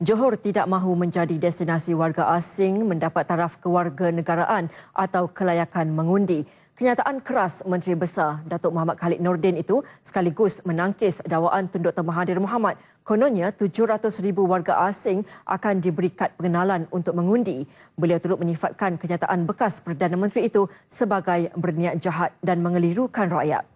Johor tidak mahu menjadi destinasi warga asing mendapat taraf kewarganegaraan atau kelayakan mengundi. Kenyataan keras Menteri Besar Datuk Muhammad Khalid Nordin itu sekaligus menangkis dakwaan Tun Dr. Mahathir Mohamad. Kononnya 700,000 warga asing akan diberi kad pengenalan untuk mengundi. Beliau turut menyifatkan kenyataan bekas Perdana Menteri itu sebagai berniat jahat dan mengelirukan rakyat.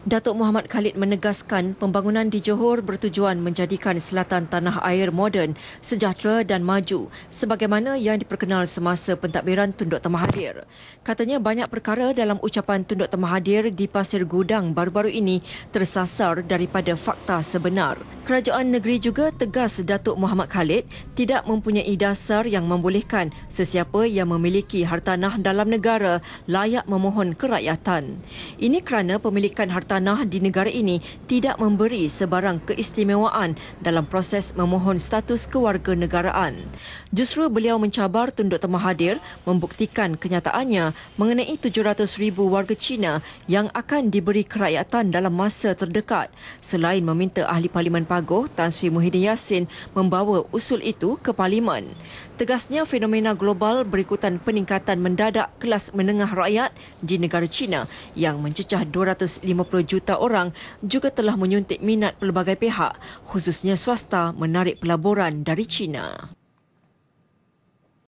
Datuk Muhammad Khalid menegaskan pembangunan di Johor bertujuan menjadikan selatan tanah air moden, sejahtera dan maju sebagaimana yang diperkenal semasa pentadbiran Tun Dr. Mahathir. Katanya banyak perkara dalam ucapan Tun Dr. Mahathir di Pasir Gudang baru-baru ini tersasar daripada fakta sebenar kerajaan negeri juga tegas Datuk Muhammad Khalid tidak mempunyai dasar yang membolehkan sesiapa yang memiliki hartanah dalam negara layak memohon kerakyatan. Ini kerana pemilikan hartanah di negara ini tidak memberi sebarang keistimewaan dalam proses memohon status kewarganegaraan. Justru beliau mencabar Tun Dr. Mahathir membuktikan kenyataannya mengenai 700,000 warga China yang akan diberi kerakyatan dalam masa terdekat selain meminta Ahli Parlimen Pagi Agoh Tan Sri Muhyiddin Yassin membawa usul itu ke Parlimen. Tegasnya fenomena global berikutan peningkatan mendadak kelas menengah rakyat di negara China yang mencecah 250 juta orang juga telah menyuntik minat pelbagai pihak khususnya swasta menarik pelaburan dari China.